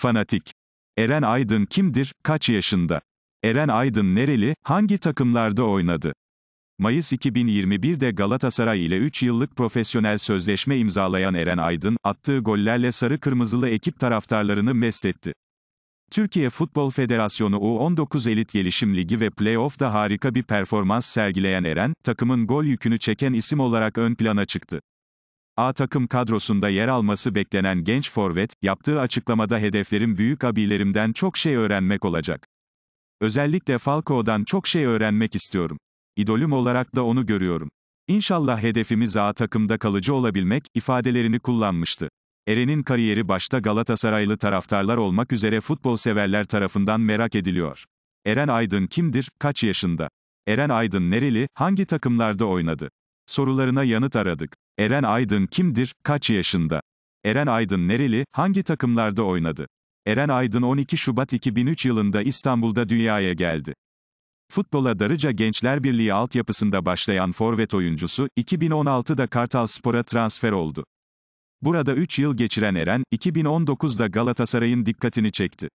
Fanatik. Eren Aydın kimdir, kaç yaşında? Eren Aydın nereli, hangi takımlarda oynadı? Mayıs 2021'de Galatasaray ile 3 yıllık profesyonel sözleşme imzalayan Eren Aydın, attığı gollerle sarı kırmızılı ekip taraftarlarını mest etti. Türkiye Futbol Federasyonu U19 Elit Gelişim Ligi ve Playoff'da harika bir performans sergileyen Eren, takımın gol yükünü çeken isim olarak ön plana çıktı. A takım kadrosunda yer alması beklenen genç forvet, yaptığı açıklamada hedeflerim büyük abilerimden çok şey öğrenmek olacak. Özellikle Falco'dan çok şey öğrenmek istiyorum. İdolüm olarak da onu görüyorum. İnşallah hedefimiz A takımda kalıcı olabilmek, ifadelerini kullanmıştı. Eren'in kariyeri başta Galatasaraylı taraftarlar olmak üzere futbol severler tarafından merak ediliyor. Eren Aydın kimdir, kaç yaşında? Eren Aydın nereli, hangi takımlarda oynadı? sorularına yanıt aradık. Eren Aydın kimdir, kaç yaşında? Eren Aydın nereli, hangi takımlarda oynadı? Eren Aydın 12 Şubat 2003 yılında İstanbul'da dünyaya geldi. Futbola Darıca Gençler Birliği altyapısında başlayan forvet oyuncusu, 2016'da Kartal Spor'a transfer oldu. Burada 3 yıl geçiren Eren, 2019'da Galatasaray'ın dikkatini çekti.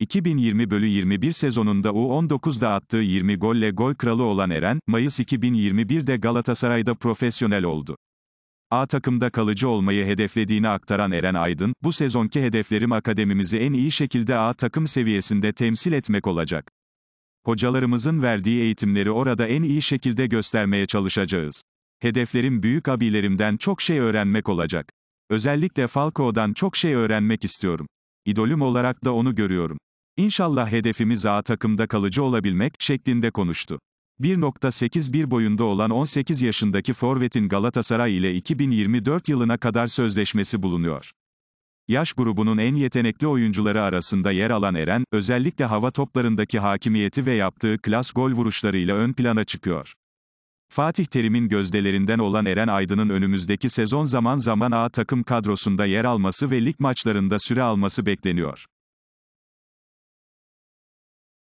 2020 bölü 21 sezonunda U19'da attığı 20 golle gol kralı olan Eren, Mayıs 2021'de Galatasaray'da profesyonel oldu. A takımda kalıcı olmayı hedeflediğini aktaran Eren Aydın, bu sezonki hedeflerim akademimizi en iyi şekilde A takım seviyesinde temsil etmek olacak. Hocalarımızın verdiği eğitimleri orada en iyi şekilde göstermeye çalışacağız. Hedeflerim büyük abilerimden çok şey öğrenmek olacak. Özellikle Falco'dan çok şey öğrenmek istiyorum idolüm olarak da onu görüyorum. İnşallah hedefimiz A takımda kalıcı olabilmek, şeklinde konuştu. 1.81 boyunda olan 18 yaşındaki Forvet'in Galatasaray ile 2024 yılına kadar sözleşmesi bulunuyor. Yaş grubunun en yetenekli oyuncuları arasında yer alan Eren, özellikle hava toplarındaki hakimiyeti ve yaptığı klas gol vuruşlarıyla ön plana çıkıyor. Fatih Terim'in gözdelerinden olan Eren Aydın'ın önümüzdeki sezon zaman zaman A takım kadrosunda yer alması ve lig maçlarında süre alması bekleniyor.